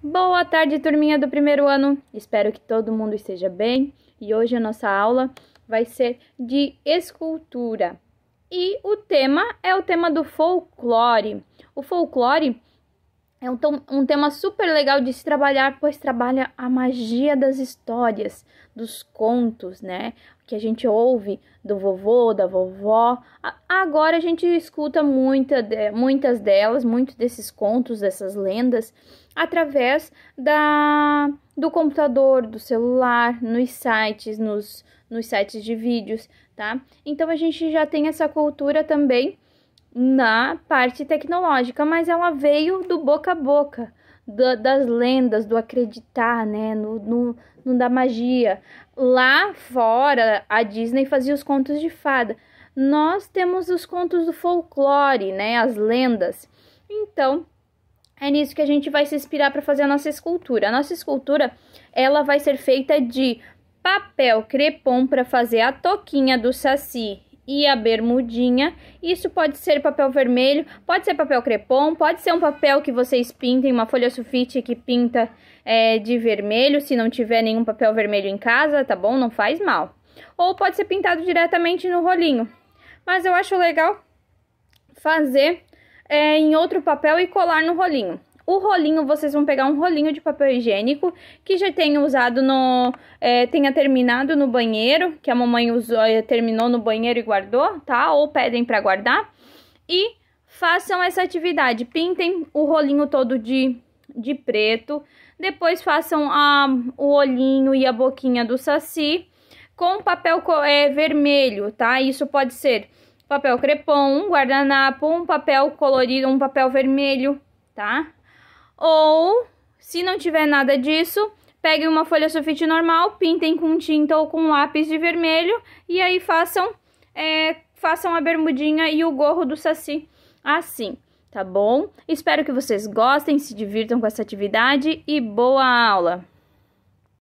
Boa tarde, turminha do primeiro ano. Espero que todo mundo esteja bem. E hoje a nossa aula vai ser de escultura. E o tema é o tema do folclore. O folclore é um, tom, um tema super legal de se trabalhar, pois trabalha a magia das histórias, dos contos, né? Que a gente ouve do vovô, da vovó. Agora a gente escuta muita muitas delas, muitos desses contos, dessas lendas, através da, do computador, do celular, nos sites, nos, nos sites de vídeos, tá? Então a gente já tem essa cultura também na parte tecnológica, mas ela veio do boca a boca, do, das lendas, do acreditar, né? No, no, no da magia. Lá fora, a Disney fazia os contos de fada. Nós temos os contos do folclore, né? As lendas. Então, é nisso que a gente vai se inspirar para fazer a nossa escultura. A nossa escultura, ela vai ser feita de papel crepom para fazer a toquinha do saci e a bermudinha. Isso pode ser papel vermelho, pode ser papel crepom, pode ser um papel que vocês pintem, uma folha sulfite que pinta é, de vermelho, se não tiver nenhum papel vermelho em casa, tá bom? Não faz mal. Ou pode ser pintado diretamente no rolinho. Mas eu acho legal fazer é, em outro papel e colar no rolinho. O rolinho, vocês vão pegar um rolinho de papel higiênico que já tenha usado no... É, tenha terminado no banheiro, que a mamãe usou, é, terminou no banheiro e guardou, tá? Ou pedem para guardar. E façam essa atividade. Pintem o rolinho todo de, de preto. Depois façam a, o olhinho e a boquinha do saci com papel é, vermelho, tá? Isso pode ser papel crepom, um guardanapo, um papel colorido, um papel vermelho, tá? Ou, se não tiver nada disso, peguem uma folha sulfite normal, pintem com tinta ou com lápis de vermelho e aí façam, é, façam a bermudinha e o gorro do saci assim, tá bom? Espero que vocês gostem, se divirtam com essa atividade e boa aula!